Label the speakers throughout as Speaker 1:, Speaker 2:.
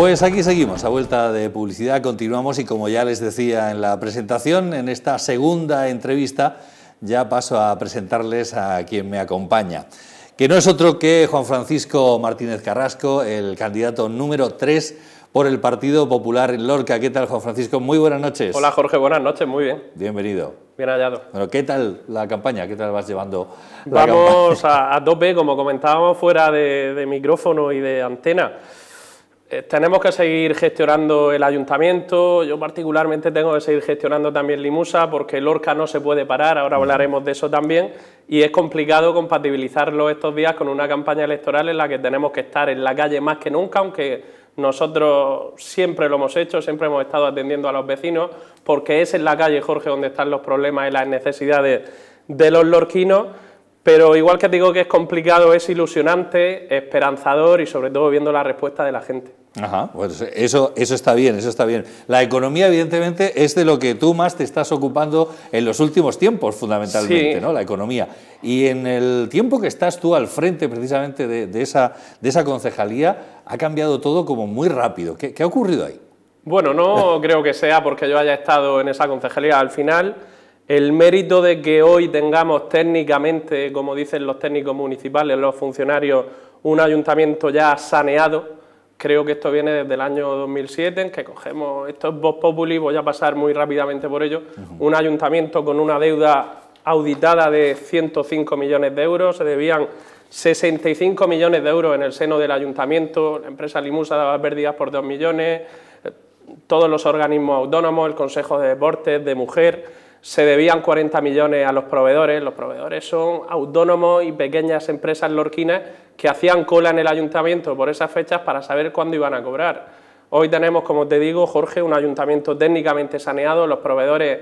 Speaker 1: Pues aquí seguimos, a vuelta de publicidad continuamos y como ya les decía en la presentación, en esta segunda entrevista ya paso a presentarles a quien me acompaña, que no es otro que Juan Francisco Martínez Carrasco, el candidato número 3 por el Partido Popular en Lorca. ¿Qué tal, Juan Francisco? Muy buenas noches. Hola, Jorge,
Speaker 2: buenas noches, muy bien. Bienvenido. Bien hallado. Bueno, ¿qué tal la campaña? ¿Qué tal vas llevando la Vamos a, a tope, como comentábamos fuera de, de micrófono y de antena. Eh, tenemos que seguir gestionando el ayuntamiento, yo particularmente tengo que seguir gestionando también Limusa porque Lorca no se puede parar, ahora hablaremos de eso también, y es complicado compatibilizarlo estos días con una campaña electoral en la que tenemos que estar en la calle más que nunca, aunque nosotros siempre lo hemos hecho, siempre hemos estado atendiendo a los vecinos, porque es en la calle, Jorge, donde están los problemas y las necesidades de los lorquinos. Pero igual que digo que es complicado, es ilusionante, esperanzador y sobre todo viendo la respuesta de la gente.
Speaker 1: Ajá, pues eso, está bien, eso está bien. La economía, evidentemente, es de lo que tú más te estás ocupando en los últimos tiempos, fundamentalmente, ¿no? La economía. Y en el tiempo que estás tú al frente, precisamente, de, esa, concejalía, ha cambiado todo como muy rápido. qué ha ocurrido ahí?
Speaker 2: Bueno, no creo que sea porque yo haya estado en esa concejalía. Al final, el mérito de que hoy tengamos técnicamente, como dicen los técnicos municipales, los funcionarios, un ayuntamiento ya saneado Creo que esto viene desde el año 2007, en que cogemos estos es Vox Populi, voy a pasar muy rápidamente por ello, un ayuntamiento con una deuda auditada de 105 millones de euros, se debían 65 millones de euros en el seno del ayuntamiento, la empresa Limusa daba pérdidas por 2 millones, eh, todos los organismos autónomos, el Consejo de Deportes, de Mujer, se debían 40 millones a los proveedores. Los proveedores son autónomos y pequeñas empresas lorquinas que hacían cola en el ayuntamiento por esas fechas para saber cuándo iban a cobrar. Hoy tenemos, como te digo, Jorge, un ayuntamiento técnicamente saneado. Los proveedores,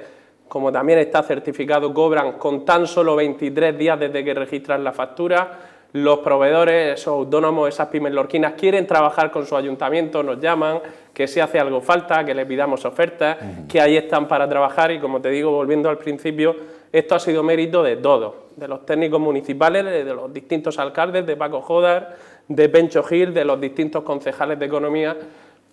Speaker 2: como también está certificado, cobran con tan solo 23 días desde que registran la factura. Los proveedores, esos autónomos, esas pymes lorquinas, quieren trabajar con su ayuntamiento, nos llaman, que si hace algo falta, que le pidamos ofertas, que ahí están para trabajar y como te digo, volviendo al principio, esto ha sido mérito de todos, de los técnicos municipales, de los distintos alcaldes, de Paco Jodar, de Pencho Gil, de los distintos concejales de economía,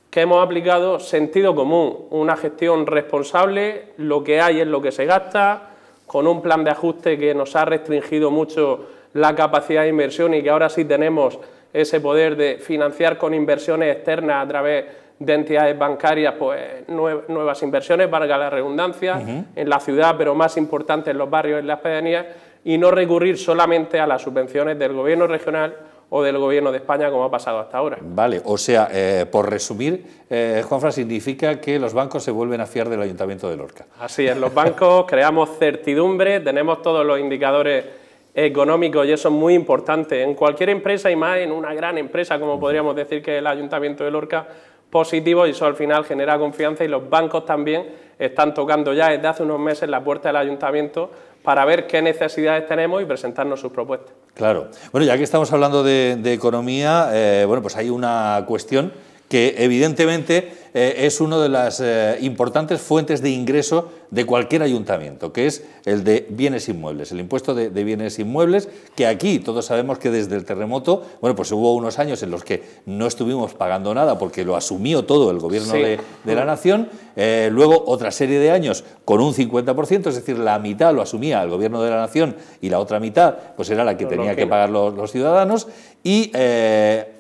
Speaker 2: que hemos aplicado sentido común, una gestión responsable, lo que hay es lo que se gasta, con un plan de ajuste que nos ha restringido mucho la capacidad de inversión y que ahora sí tenemos ese poder de financiar con inversiones externas a través de entidades bancarias, pues nuevas inversiones, valga la redundancia, en la ciudad, pero más importante en los barrios, en las pedanías, y no recurrir solamente a las subvenciones del gobierno regional o del gobierno de España, como ha pasado hasta ahora.
Speaker 1: Vale, o sea, eh, por resumir, eh, Juanfra, significa que los bancos se vuelven a fiar del Ayuntamiento de Lorca.
Speaker 2: Así es, los bancos creamos certidumbre, tenemos todos los indicadores económicos y eso es muy importante. En cualquier empresa y más en una gran empresa, como podríamos decir que el Ayuntamiento de Lorca, Positivo y eso al final genera confianza y los bancos también están tocando ya desde hace unos meses la puerta del ayuntamiento para ver qué necesidades tenemos y presentarnos sus propuestas.
Speaker 1: Claro. Bueno, ya que estamos hablando de, economía, eh, bueno, pues hay una cuestión que evidentemente eh, es una de las eh, importantes fuentes de ingreso de cualquier ayuntamiento, que es el de bienes inmuebles, el impuesto de, bienes inmuebles, que aquí todos sabemos que desde el terremoto, bueno, pues hubo unos años en los que no estuvimos pagando nada porque lo asumió todo el gobierno de, la nación, eh, luego otra serie de años con un 50%, es decir, la mitad lo asumía el gobierno de la nación y la otra mitad pues era la que tenía que... pagar los, ciudadanos, y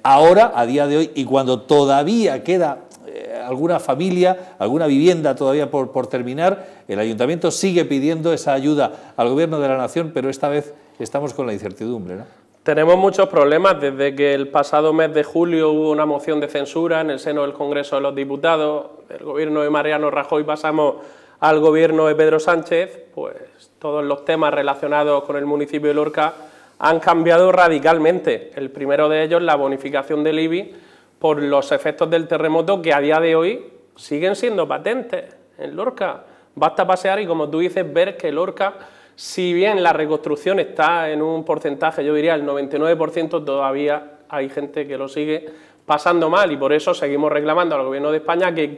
Speaker 1: ahora, a día de hoy, y cuando todavía queda alguna familia, alguna vivienda todavía por, por terminar. El ayuntamiento sigue pidiendo esa ayuda al gobierno de la nación, pero esta vez estamos con la incertidumbre. ¿no?
Speaker 2: Tenemos muchos problemas. Desde que el pasado mes de julio hubo una moción de censura en el seno del Congreso de los Diputados, del gobierno de Mariano Rajoy pasamos al gobierno de Pedro Sánchez, pues todos los temas relacionados con el municipio de Lorca han cambiado radicalmente. El primero de ellos, la bonificación del IBI, por los efectos del terremoto que a día de hoy siguen siendo patentes en Lorca. Basta pasear y, como tú dices, ver que Lorca, si bien la reconstrucción está en un porcentaje, yo diría el 99%, todavía hay gente que lo sigue pasando mal y por eso seguimos reclamando al Gobierno de España que,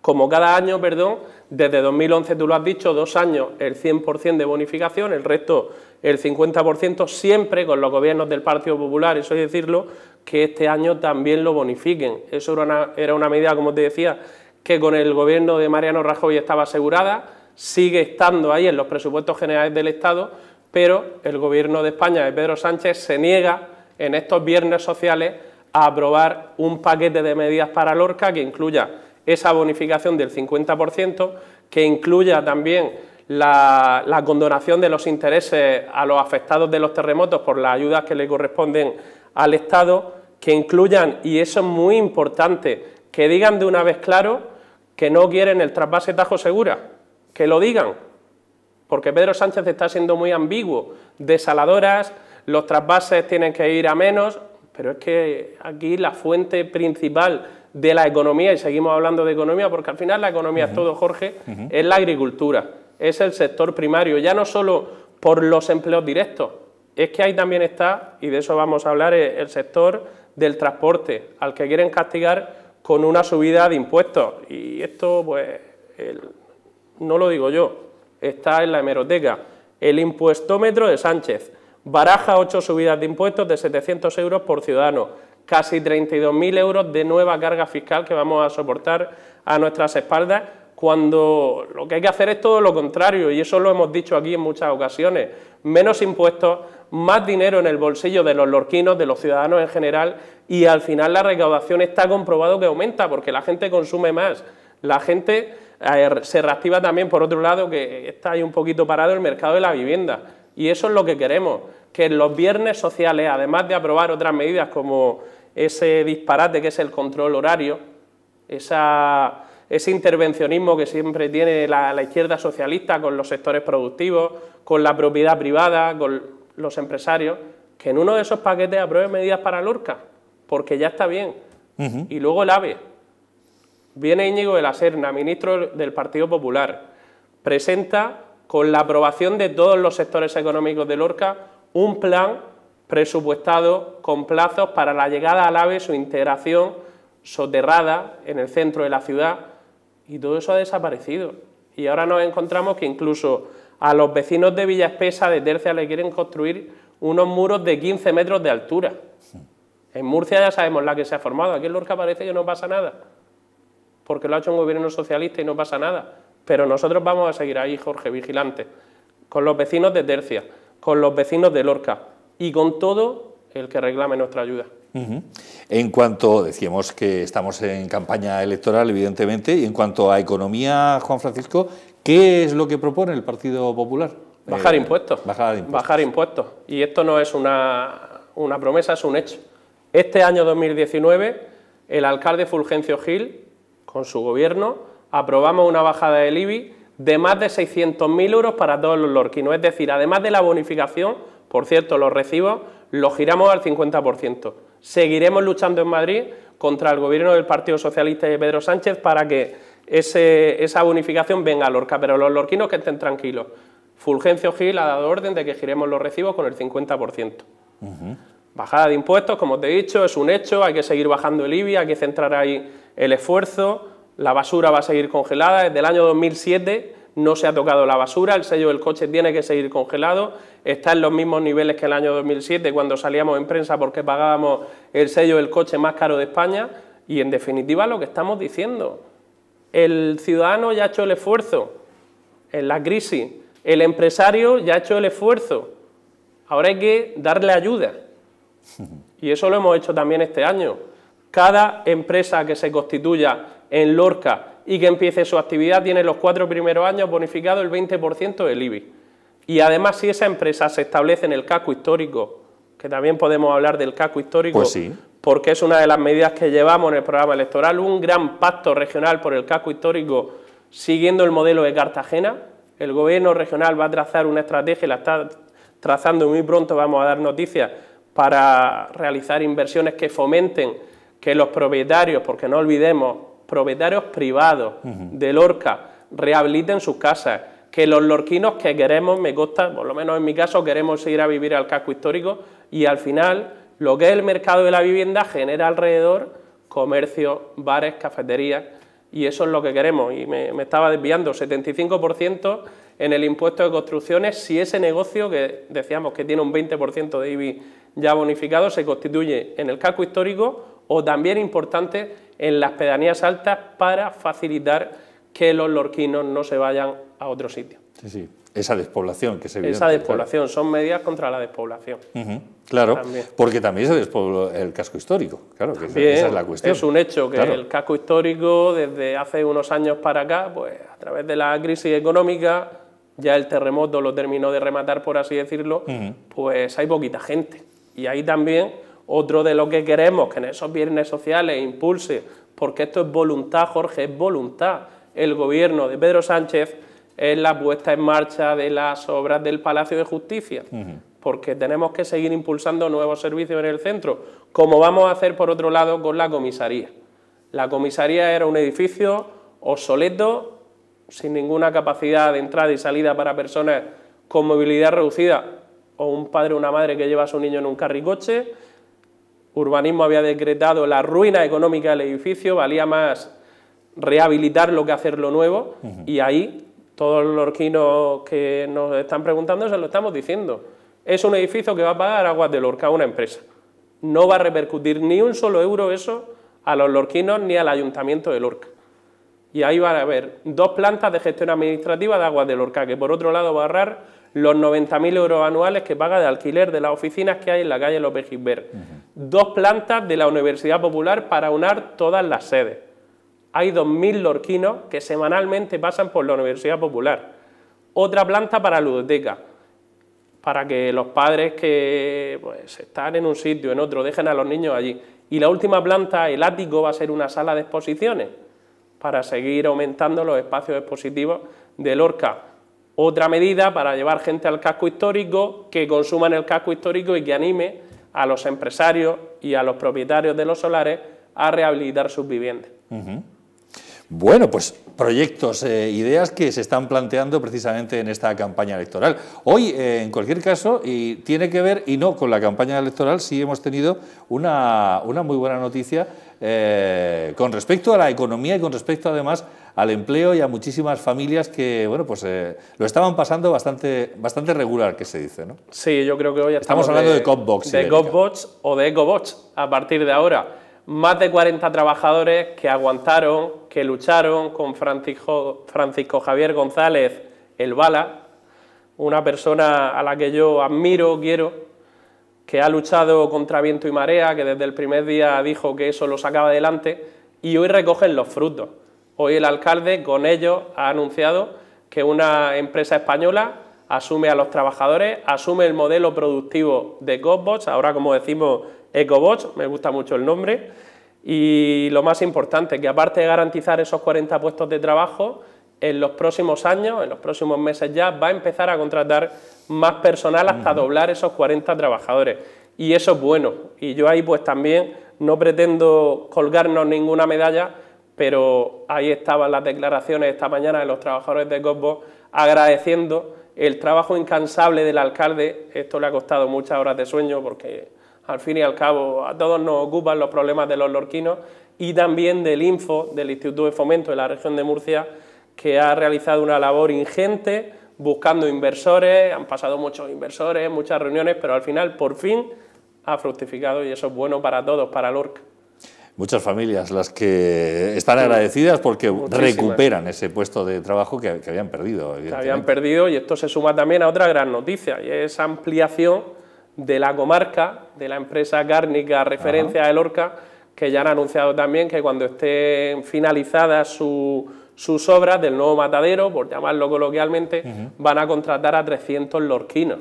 Speaker 2: como cada año, perdón, desde 2011, tú lo has dicho, dos años el 100% de bonificación, el resto el 50%, siempre con los gobiernos del Partido Popular, eso es decirlo, que este año también lo bonifiquen. Eso era una, medida, como te decía, que con el gobierno de Mariano Rajoy estaba asegurada, sigue estando ahí en los presupuestos generales del Estado, pero el gobierno de España de Pedro Sánchez se niega en estos viernes sociales a aprobar un paquete de medidas para Lorca que incluya esa bonificación del 50%, que incluya también la, la condonación de los intereses a los afectados de los terremotos por las ayudas que le corresponden al Estado que incluyan, y eso es muy importante, que digan de una vez claro que no quieren el trasvase Tajo Segura, que lo digan, porque Pedro Sánchez está siendo muy ambiguo, desaladoras, los trasvases tienen que ir a menos, pero es que aquí la fuente principal de la economía, y seguimos hablando de economía, porque al final la economía es todo, Jorge, es la agricultura, es el sector primario, ya no solo por los empleos directos, es que ahí también está, y de eso vamos a hablar, eh, el sector del transporte, al que quieren castigar con una subida de impuestos. Y esto, pues, no lo digo yo, está en la hemeroteca. El impuestómetro de Sánchez baraja ocho subidas de impuestos de 700 euros por ciudadano, casi 32.000 euros de nueva carga fiscal que vamos a soportar a nuestras espaldas cuando lo que hay que hacer es todo lo contrario, y eso lo hemos dicho aquí en muchas ocasiones, menos impuestos, más dinero en el bolsillo de los lorquinos, de los ciudadanos en general, y al final la recaudación está comprobado que aumenta, porque la gente consume más, la gente eh, se reactiva también, por otro lado, que está ahí un poquito parado el mercado de la vivienda, y eso es lo que queremos, que en los viernes sociales, además de aprobar otras medidas como ese disparate que es el control horario, esa ese intervencionismo que siempre tiene la, izquierda socialista con los sectores productivos, con la propiedad privada, con los empresarios, que en uno de esos paquetes apruebe medidas para Lorca, porque ya está bien. Y luego el AVE. Viene Íñigo de la Serna, ministro del Partido Popular, presenta, con la aprobación de todos los sectores económicos de Lorca, un plan presupuestado con plazos para la llegada al AVE, su integración soterrada en el centro de la ciudad y todo eso ha desaparecido. Y ahora nos encontramos que incluso a los vecinos de Villa Espesa, de Tercia, le quieren construir unos muros de 15 metros de altura. En Murcia ya sabemos la que se ha formado. Aquí en Lorca parece que no pasa nada. Porque lo ha hecho un gobierno socialista y no pasa nada. Pero nosotros vamos a seguir ahí, Jorge, vigilante. Con los vecinos de Tercia, con los vecinos de Lorca y con todo el que reclame nuestra ayuda.
Speaker 1: En cuanto, decíamos que estamos en campaña electoral, evidentemente, y en cuanto a economía, Juan Francisco, ¿qué es lo que propone el Partido Popular? Bajar, eh,
Speaker 2: impuestos, bajar impuestos. Y esto no es una, una promesa, es un hecho. Este año 2019, el alcalde Fulgencio Gil, con su gobierno, aprobamos una bajada del IBI de más de 600.000 euros para todos los lorquinos. Es decir, además de la bonificación, por cierto, los recibos los giramos al 50%. Seguiremos luchando en Madrid contra el gobierno del Partido Socialista de Pedro Sánchez para que esa bonificación venga a Lorca, pero los lorquinos que estén tranquilos. Fulgencio Gil ha dado orden de que giremos los recibos con el 50%. Bajada de impuestos, como te he dicho, es un hecho, hay que seguir bajando el IBI, hay que centrar ahí el esfuerzo, la basura va a seguir congelada, desde el año 2007 no se ha tocado la basura, el sello del coche tiene que seguir congelado, está en los mismos niveles que el año 2007 cuando salíamos en prensa porque pagábamos el sello del coche más caro de España y en definitiva lo que estamos diciendo, el ciudadano ya ha hecho el esfuerzo en la crisis, el empresario ya ha hecho el esfuerzo, ahora hay que darle ayuda y eso lo hemos hecho también este año. Cada empresa que se constituya en Lorca y que empiece su actividad tiene los cuatro primeros años bonificado el 20% del IBI. Y además si esa empresa se establece en el CACO histórico, que también podemos hablar del CACO histórico, pues porque es una de las medidas que llevamos en el programa electoral, un gran pacto regional por el CACO histórico siguiendo el modelo de Cartagena. El gobierno regional va a trazar una estrategia, la está trazando muy pronto, vamos a dar noticias, para realizar inversiones que fomenten que los propietarios, porque no olvidemos propietarios privados del Orca de Lorca rehabiliten sus casas, que los lorquinos que queremos, me consta, por lo menos en mi caso, queremos seguir a vivir al casco histórico y al final lo que es el mercado de la vivienda genera alrededor comercio, bares, cafeterías y eso es lo que queremos y me, me estaba desviando, 75% en el impuesto de construcciones si ese negocio que decíamos que tiene un 20% de IBI ya bonificado se constituye en el casco histórico o también importante en las pedanías altas para facilitar que los lorquinos no se vayan a otro sitio.
Speaker 1: Sí, sí. Esa despoblación que se ve. Esa despoblación,
Speaker 2: son medidas contra la despoblación.
Speaker 1: Claro, porque también se despobló el casco histórico, claro, que esa es la cuestión. Es un
Speaker 2: hecho que el casco histórico desde hace unos años para acá, pues a través de la crisis económica, ya el terremoto lo terminó de rematar, por así decirlo, pues hay poquita gente. Y ahí también otro de lo que queremos, que en esos viernes sociales impulse, porque esto es voluntad, Jorge, es voluntad. El gobierno de Pedro Sánchez es la puesta en marcha de las obras del Palacio de Justicia, porque tenemos que seguir impulsando nuevos servicios en el centro, como vamos a hacer por otro lado con la comisaría. La comisaría era un edificio obsoleto, sin ninguna capacidad de entrada y salida para personas con movilidad reducida o un padre o una madre que lleva a su niño en un carricoche urbanismo había decretado la ruina económica del edificio, valía más rehabilitarlo que hacerlo nuevo, y ahí todos los lorquinos que nos están preguntando se lo estamos diciendo. Es un edificio que va a pagar aguas de Lorca a una empresa. No va a repercutir ni un solo euro eso a los lorquinos ni al ayuntamiento de Lorca. Y ahí van a haber dos plantas de gestión administrativa de aguas de Lorca, que por otro lado va a ahorrar los 90.000 euros anuales que paga de alquiler de las oficinas que hay en la calle López Gisbert dos plantas de la Universidad Popular para unar todas las sedes. Hay 2.000 lorquinos que semanalmente pasan por la Universidad Popular. Otra planta para ludoteca, para que los padres que pues, están en un sitio, o en otro, dejen a los niños allí. Y la última planta, el ático, va a ser una sala de exposiciones para seguir aumentando los espacios expositivos del Lorca. Otra medida para llevar gente al casco histórico, que consuman el casco histórico y que anime a los empresarios y a los propietarios de los solares a rehabilitar sus viviendas.
Speaker 1: Bueno, pues proyectos, eh, ideas que se están planteando precisamente en esta campaña electoral. Hoy, eh, en cualquier caso, y tiene que ver, y no con la campaña electoral, sí hemos tenido una, muy buena noticia eh, con respecto a la economía y con respecto además al empleo y a muchísimas familias que bueno pues lo estaban pasando bastante bastante regular que se dice no
Speaker 2: sí yo creo que hoy estamos, hablando de, Copbox de Copbox o de ecobox, a partir de ahora más de 40 trabajadores que aguantaron, que lucharon con Francisco, Francisco Javier González El Bala, una persona a la que yo admiro, quiero, que ha luchado contra viento y marea, que desde el primer día dijo que eso lo sacaba adelante y hoy recogen los frutos. Hoy el alcalde con ellos ha anunciado que una empresa española asume a los trabajadores, asume el modelo productivo de Cosbots, ahora como decimos EcoBots, me gusta mucho el nombre, y lo más importante, que aparte de garantizar esos 40 puestos de trabajo, en los próximos años, en los próximos meses ya, va a empezar a contratar más personal hasta doblar esos 40 trabajadores. Y eso es bueno. Y yo ahí pues también no pretendo colgarnos ninguna medalla, pero ahí estaban las declaraciones esta mañana de los trabajadores de Cosbo agradeciendo el trabajo incansable del alcalde. Esto le ha costado muchas horas de sueño porque al fin y al cabo a todos nos ocupan los problemas de los lorquinos y también del INFO, del Instituto de Fomento de la región de Murcia, que ha realizado una labor ingente buscando inversores, han pasado muchos inversores, muchas reuniones, pero al final por fin ha fructificado y eso es bueno para todos, para Lorca.
Speaker 1: Muchas familias las que están agradecidas porque recuperan ese puesto de trabajo que, que habían perdido. habían
Speaker 2: perdido y esto se suma también a otra gran noticia y es ampliación de la comarca, de la empresa cárnica referencia de Lorca, que ya han anunciado también que cuando estén finalizadas sus obras del nuevo matadero, por llamarlo coloquialmente, van a contratar a 300 lorquinos.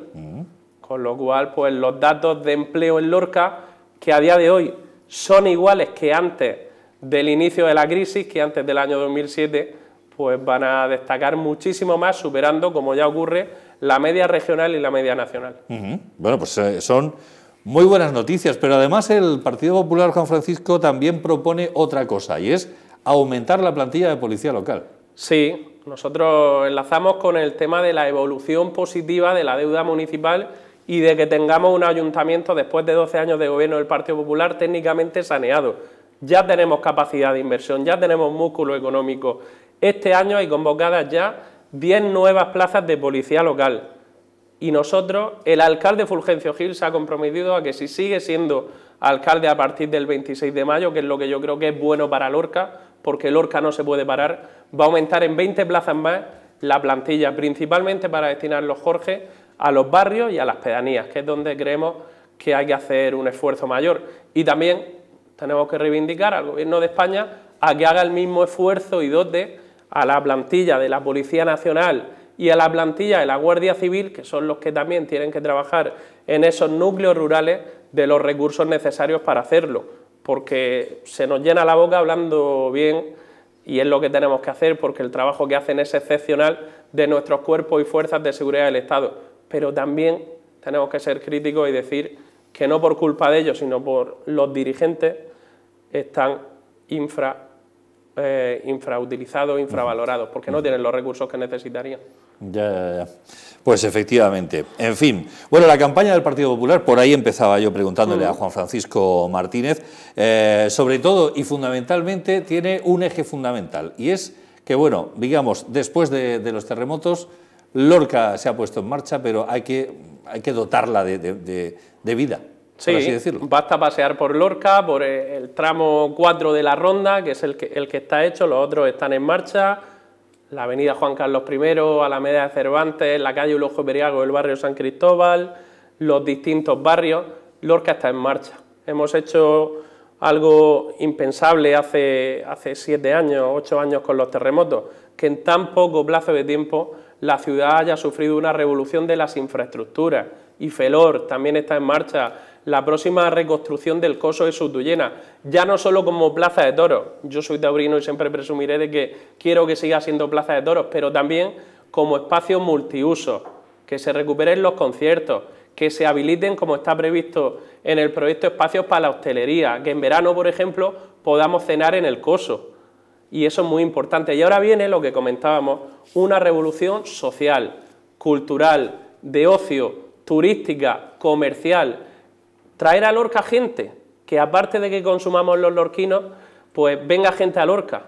Speaker 2: Con lo cual, pues los datos de empleo en Lorca, que a día de hoy son iguales que antes del inicio de la crisis, que antes del año 2007, pues van a destacar muchísimo más, superando, como ya ocurre, la media regional y la media nacional.
Speaker 1: Bueno, pues eh, son muy buenas noticias, pero además el Partido Popular Juan Francisco también propone otra cosa y es aumentar la plantilla de policía local.
Speaker 2: Sí, nosotros enlazamos con el tema de la evolución positiva de la deuda municipal y de que tengamos un ayuntamiento después de 12 años de gobierno del Partido Popular técnicamente saneado. Ya tenemos capacidad de inversión, ya tenemos músculo económico. Este año hay convocadas ya 10 nuevas plazas de policía local. Y nosotros, el alcalde Fulgencio Gil se ha comprometido a que si sigue siendo alcalde a partir del 26 de mayo, que es lo que yo creo que es bueno para Lorca, porque Lorca no se puede parar, va a aumentar en 20 plazas más la plantilla, principalmente para destinar los Jorge a los barrios y a las pedanías, que es donde creemos que hay que hacer un esfuerzo mayor. Y también tenemos que reivindicar al Gobierno de España a que haga el mismo esfuerzo y dote a la plantilla de la Policía Nacional y a la plantilla de la Guardia Civil, que son los que también tienen que trabajar en esos núcleos rurales, de los recursos necesarios para hacerlo, porque se nos llena la boca hablando bien y es lo que tenemos que hacer, porque el trabajo que hacen es excepcional de nuestros cuerpos y fuerzas de seguridad del Estado, pero también tenemos que ser críticos y decir que no por culpa de ellos, sino por los dirigentes, están infra eh, infrautilizados, infravalorados, porque no tienen los recursos que necesitarían.
Speaker 1: Ya, ya, ya. Pues efectivamente. En fin. Bueno, la campaña del Partido Popular, por ahí empezaba yo preguntándole a mm. Juan Francisco Martínez, eh, sobre todo y fundamentalmente tiene un eje fundamental, y es que, bueno, digamos, después de, los terremotos, Lorca se ha puesto en marcha, pero hay que, hay que dotarla de vida sí,
Speaker 2: Basta pasear por Lorca, por el tramo 4 de la ronda, que es el que, el que está hecho, los otros están en marcha. La avenida Juan Carlos I, Alameda de Cervantes, la calle Ulojo Periago, el barrio San Cristóbal, los distintos barrios. Lorca está en marcha. Hemos hecho algo impensable hace, hace siete años, ocho años con los terremotos, que en tan poco plazo de tiempo la ciudad haya sufrido una revolución de las infraestructuras. Y Felor también está en marcha, la próxima reconstrucción del coso es Sutuyena, ya no solo como plaza de toros, yo soy taurino y siempre presumiré de que quiero que siga siendo plaza de toros, pero también como espacio multiuso, que se recuperen los conciertos, que se habiliten como está previsto en el proyecto espacios para la hostelería, que en verano, por ejemplo, podamos cenar en el coso. Y eso es muy importante. Y ahora viene lo que comentábamos, una revolución social, cultural, de ocio, turística, comercial, Traer a Lorca gente, que aparte de que consumamos los lorquinos, pues venga gente a Lorca,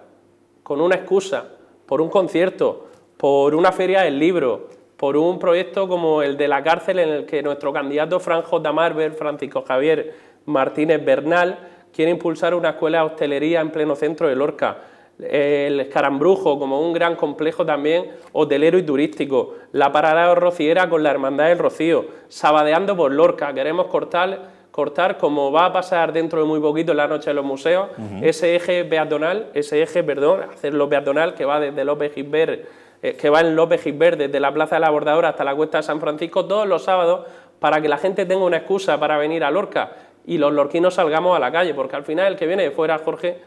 Speaker 2: con una excusa, por un concierto, por una feria del libro, por un proyecto como el de la cárcel en el que nuestro candidato Franjo J. Francisco Javier Martínez Bernal, quiere impulsar una escuela de hostelería en pleno centro de Lorca. El Escarambrujo como un gran complejo también hotelero y turístico. La Parada Rociera con la Hermandad del Rocío. Sabadeando por Lorca. Queremos cortar cortar, como va a pasar dentro de muy poquito en la noche de los museos, ese eje peatonal, ese eje, perdón, hacerlo peatonal que va desde López Gisbert, eh, que va en López Gisbert desde la Plaza de la Bordadora hasta la Cuesta de San Francisco todos los sábados para que la gente tenga una excusa para venir a Lorca y los lorquinos salgamos a la calle, porque al final el que viene de fuera, Jorge,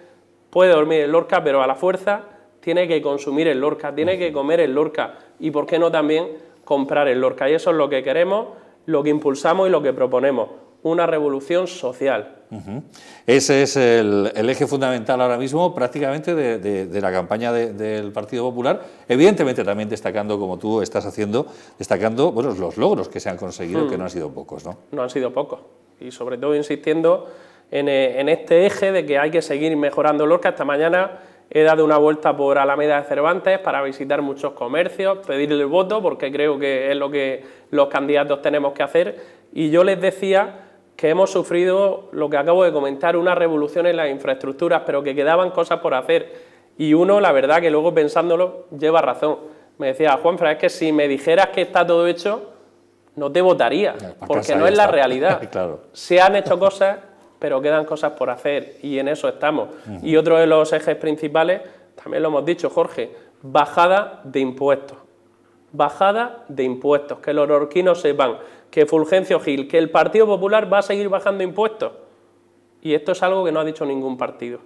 Speaker 2: puede dormir en Lorca, pero a la fuerza tiene que consumir en Lorca, tiene que comer en Lorca y por qué no también comprar en Lorca. Y eso es lo que queremos, lo que impulsamos y lo que proponemos una revolución social.
Speaker 1: Ese es el, eje fundamental ahora mismo prácticamente de, la campaña del Partido Popular, evidentemente también destacando, como tú estás haciendo, destacando bueno, los logros que se han conseguido, que hmm. no han sido pocos. ¿no?
Speaker 2: no han sido pocos, y sobre todo insistiendo en, eh, este eje de que hay que seguir mejorando Lorca. hasta mañana he dado una vuelta por Alameda de Cervantes para visitar muchos comercios, pedir el voto, porque creo que es lo que los candidatos tenemos que hacer, y yo les decía que hemos sufrido lo que acabo de comentar, una revolución en las infraestructuras, pero que quedaban cosas por hacer. Y uno, la verdad, que luego pensándolo, lleva razón. Me decía, Juanfra, es que si me dijeras que está todo hecho, no te votaría, porque no es la realidad. Se han hecho cosas, pero quedan cosas por hacer, y en eso estamos. Y otro de los ejes principales, también lo hemos dicho, Jorge, bajada de impuestos. Bajada de impuestos, que los orquinos sepan que Fulgencio Gil, que el Partido Popular va a seguir bajando impuestos. Y esto es algo que no ha dicho ningún partido.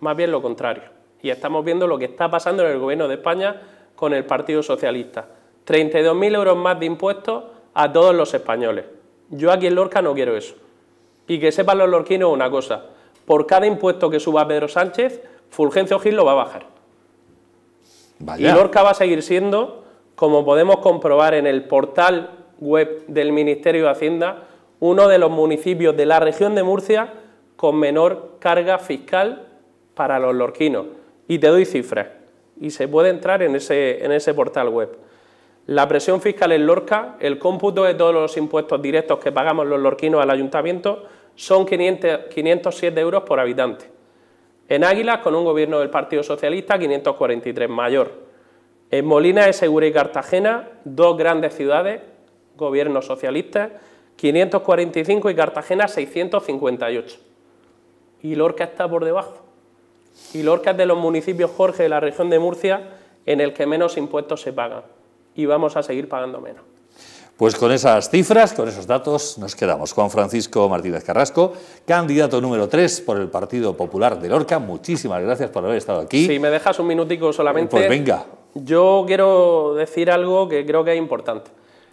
Speaker 2: Más bien lo contrario. Y estamos viendo lo que está pasando en el gobierno de España con el Partido Socialista. 32.000 euros más de impuestos a todos los españoles. Yo aquí en Lorca no quiero eso. Y que sepan los lorquinos una cosa. Por cada impuesto que suba Pedro Sánchez, Fulgencio Gil lo va a bajar. Y Lorca va a seguir siendo, como podemos comprobar en el portal web del Ministerio de Hacienda, uno de los municipios de la región de Murcia con menor carga fiscal para los lorquinos. Y te doy cifras. Y se puede entrar en ese, portal web. La presión fiscal en Lorca, el cómputo de todos los impuestos directos que pagamos los lorquinos al ayuntamiento, son 507 euros por habitante. En Águilas, con un gobierno del Partido Socialista, 543 mayor. En Molina de Segura y Cartagena, dos grandes ciudades, Gobierno socialista 545 y Cartagena 658. Y Lorca está por debajo. Y Lorca es de los municipios Jorge de la región de Murcia en el que menos impuestos se pagan. Y vamos a seguir pagando menos.
Speaker 1: Pues con esas cifras, con esos datos, nos quedamos. Juan Francisco Martínez Carrasco, candidato número 3 por el Partido Popular de Lorca. Muchísimas gracias por haber estado aquí. Si me dejas un minutico solamente. Pues venga.
Speaker 2: Yo quiero decir algo que creo que es importante.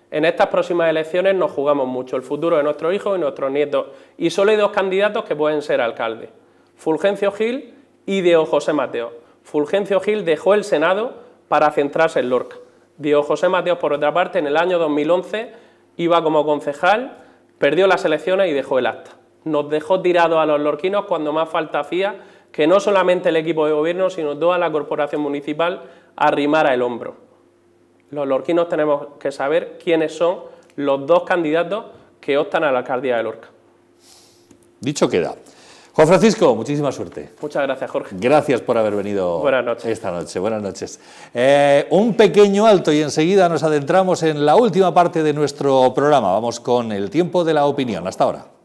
Speaker 2: En estas próximas elecciones nos jugamos mucho el futuro de nuestros hijos y nuestros nietos, y solo hay dos candidatos que pueden ser alcaldes, Fulgencio Gil y Diego José Mateo. Fulgencio Gil dejó el Senado para centrarse en Lorca. Diego José Mateo, por otra parte, en el año 2011 iba como concejal, perdió las elecciones y dejó el acta. Nos dejó tirados a los lorquinos cuando más falta hacía que no solamente el equipo de gobierno, sino toda la corporación municipal arrimara el hombro. Los lorquinos tenemos que saber quiénes son los dos candidatos que optan a la alcaldía de Lorca.
Speaker 1: Dicho queda. Juan Francisco, muchísima suerte.
Speaker 2: Muchas gracias, Jorge.
Speaker 1: Gracias por haber venido Buenas noches. esta noche. Buenas noches. Eh, un pequeño alto y enseguida nos adentramos en la última parte de nuestro programa. Vamos con el tiempo de la opinión. Hasta ahora.